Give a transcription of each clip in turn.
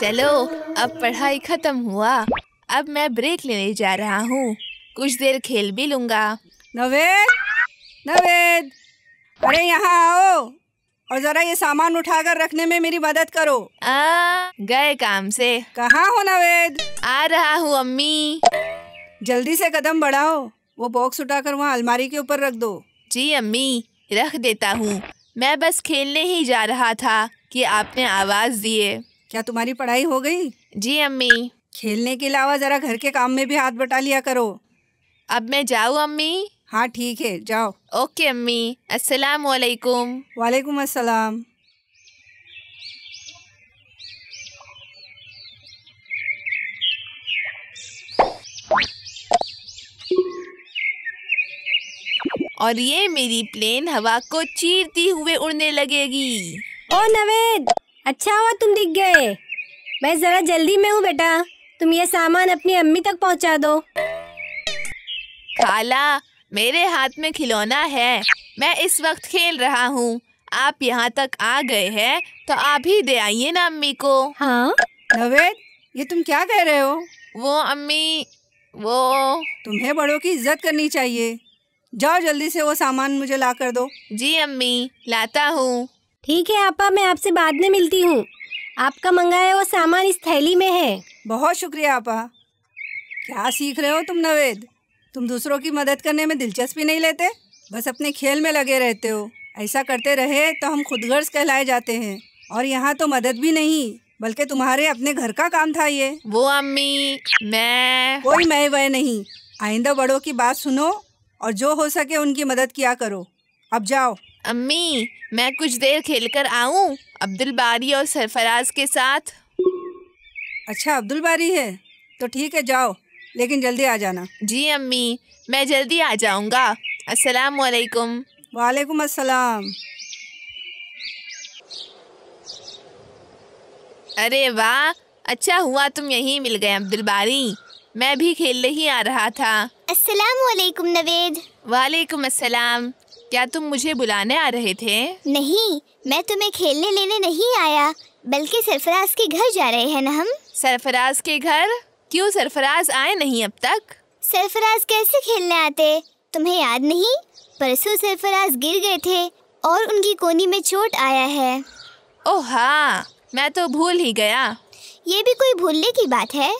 चलो अब पढ़ाई खत्म हुआ अब मैं ब्रेक लेने जा रहा हूँ कुछ देर खेल भी लूंगा नवेद नवेद अरे यहाँ आओ और जरा ये सामान उठाकर रखने में मेरी मदद करो आ, गए काम से कहाँ हो नवेद आ रहा हूँ अम्मी जल्दी से कदम बढ़ाओ वो बॉक्स उठाकर वहाँ अलमारी के ऊपर रख दो जी अम्मी रख देता हूँ मैं बस खेलने ही जा रहा था कि आपने आवाज दिए क्या तुम्हारी पढ़ाई हो गई जी अम्मी खेलने के अलावा जरा घर के काम में भी हाथ बटा लिया करो अब मैं जाऊँ अम्मी हाँ ठीक है जाओ ओके अम्मी अस्सलाम वालेकुम वालेकुम अस्सलाम और ये मेरी प्लेन हवा को चीरती हुए उड़ने लगेगी ओ नवेद अच्छा हुआ तुम दिख गए मैं ज़रा जल्दी में हूँ बेटा तुम ये सामान अपनी अम्मी तक पहुँचा दो खाला मेरे हाथ में खिलौना है मैं इस वक्त खेल रहा हूँ आप यहाँ तक आ गए हैं तो आप ही दे आइए ना अम्मी को हाँ नवेद ये तुम क्या कह रहे हो वो अम्मी वो तुम्हें बड़ों की इज्जत करनी चाहिए जाओ जल्दी से वो सामान मुझे ला कर दो जी अम्मी लाता हूँ ठीक है आपा मैं आपसे बाद में मिलती हूँ आपका मंगाया हुआ सामान इस थैली में है बहुत शुक्रिया आपा क्या सीख रहे हो तुम नवेद तुम दूसरों की मदद करने में दिलचस्पी नहीं लेते बस अपने खेल में लगे रहते हो ऐसा करते रहे तो हम खुदगर्ज कहलाए जाते हैं और यहाँ तो मदद भी नहीं बल्कि तुम्हारे अपने घर का काम था ये वो अम्मी मैं कोई मैं वह नहीं आइंदा बड़ों की बात सुनो और जो हो सके उनकी मदद किया करो अब जाओ अम्मी मैं कुछ देर खेलकर आऊं अब्दुल बारी और सरफराज के साथ अच्छा अब्दुल बारी है तो ठीक है जाओ लेकिन जल्दी आ जाना जी अम्मी मैं जल्दी आ जाऊंगा अस्सलाम वालेकुम वालेकुम अस्सलाम अरे वाह अच्छा हुआ तुम यहीं मिल गए अब्दुल बारी मैं भी खेल ही आ रहा था अस्सलाम वालेकुम नवेद वालेकुम अस्सलाम क्या तुम मुझे बुलाने आ रहे थे नहीं मैं तुम्हें खेलने लेने नहीं आया बल्कि सरफराज के घर जा रहे हैं न हम सरफराज के घर क्यों सरफराज आए नहीं अब तक सरफराज कैसे खेलने आते तुम्हें याद नहीं परसों सरफराज गिर गए थे और उनकी कोनी में चोट आया है ओह हाँ मैं तो भूल ही गया ये भी कोई भूलने की बात है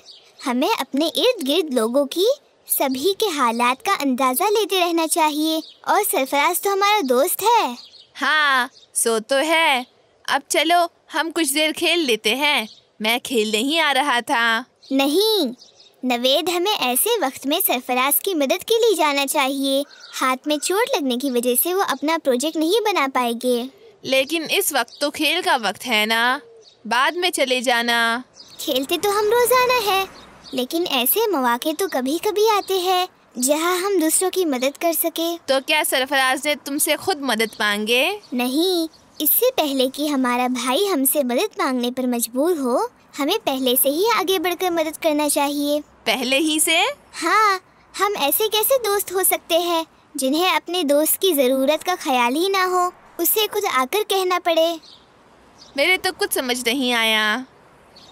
हमें अपने इर्द गिर्द लोगों की सभी के हालात का अंदाजा लेते रहना चाहिए और सरफराज तो हमारा दोस्त है हाँ सो तो है अब चलो हम कुछ देर खेल लेते हैं मैं खेल नहीं आ रहा था नहीं नवेद हमें ऐसे वक्त में सरफराज की मदद के लिए जाना चाहिए हाथ में चोट लगने की वजह से वो अपना प्रोजेक्ट नहीं बना पाएंगे लेकिन इस वक्त तो खेल का वक्त है ना बाद में चले जाना खेलते तो हम रोजाना है लेकिन ऐसे मौाक़े तो कभी कभी आते हैं जहाँ हम दूसरों की मदद कर सके तो क्या सरफराज ने तुमसे खुद मदद मांगे नहीं इससे पहले कि हमारा भाई हमसे मदद मांगने पर मजबूर हो हमें पहले से ही आगे बढ़कर मदद करना चाहिए पहले ही से हाँ हम ऐसे कैसे दोस्त हो सकते हैं जिन्हें अपने दोस्त की ज़रूरत का ख्याल ही ना हो उसे खुद आकर कहना पड़े मेरे तो कुछ समझ नहीं आया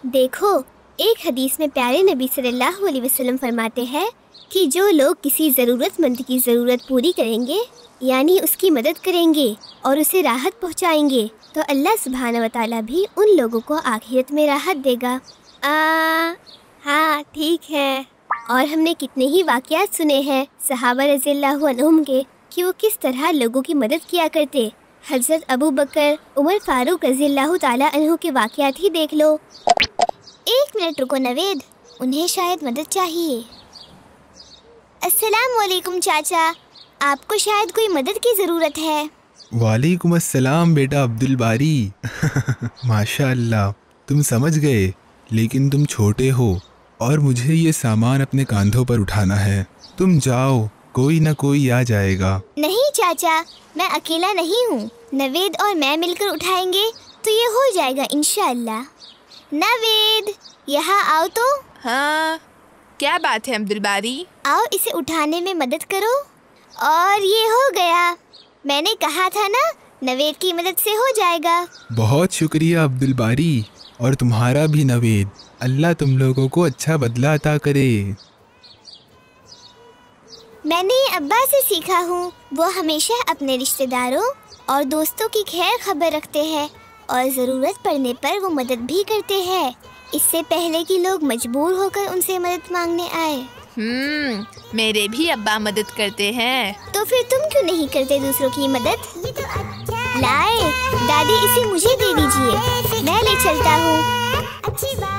देखो एक हदीस में प्यारे नबी सल्लल्लाहु अलैहि वसल्लम फरमाते हैं कि जो लोग किसी ज़रूरतमंद की ज़रूरत पूरी करेंगे यानी उसकी मदद करेंगे और उसे राहत पहुंचाएंगे, तो अल्लाह सुबहाना वाली भी उन लोगों को आखिरत में राहत देगा आ हाँ ठीक है और हमने कितने ही वाक़ात सुने हैं सहाबा रज़ी के कि वो किस तरह लोगों की मदद किया करते हजरत अबू बकर उमर फ़ारूक रज़ी अल्लाह के वाक़ात ही देख लो एक मिनट रुको नवेद उन्हें शायद मदद चाहिए अस्सलाम वालेकुम चाचा आपको शायद कोई मदद की ज़रूरत है वालेकुम अस्सलाम बेटा अब्दुल बारी माशा तुम समझ गए लेकिन तुम छोटे हो और मुझे ये सामान अपने कांधों पर उठाना है तुम जाओ कोई ना कोई आ जाएगा नहीं चाचा मैं अकेला नहीं हूँ नवेद और मैं मिलकर उठाएंगे तो ये हो जाएगा इनशाला नवेद यहाँ आओ तो हाँ क्या बात है अब्दुल बारी आओ इसे उठाने में मदद करो और ये हो गया मैंने कहा था ना नवेद की मदद से हो जाएगा बहुत शुक्रिया अब्दुल बारी और तुम्हारा भी नवेद अल्लाह तुम लोगों को अच्छा बदला अता करे मैंने अब्बा से सीखा हूँ वो हमेशा अपने रिश्तेदारों और दोस्तों की खैर खबर रखते हैं और ज़रूरत पड़ने पर वो मदद भी करते हैं इससे पहले कि लोग मजबूर होकर उनसे मदद मांगने आए हम्म मेरे भी अब्बा मदद करते हैं तो फिर तुम क्यों नहीं करते दूसरों की मदद ये तो अच्छा लाए दादी इसे मुझे दे दीजिए मैं ले चलता हूँ अच्छी बात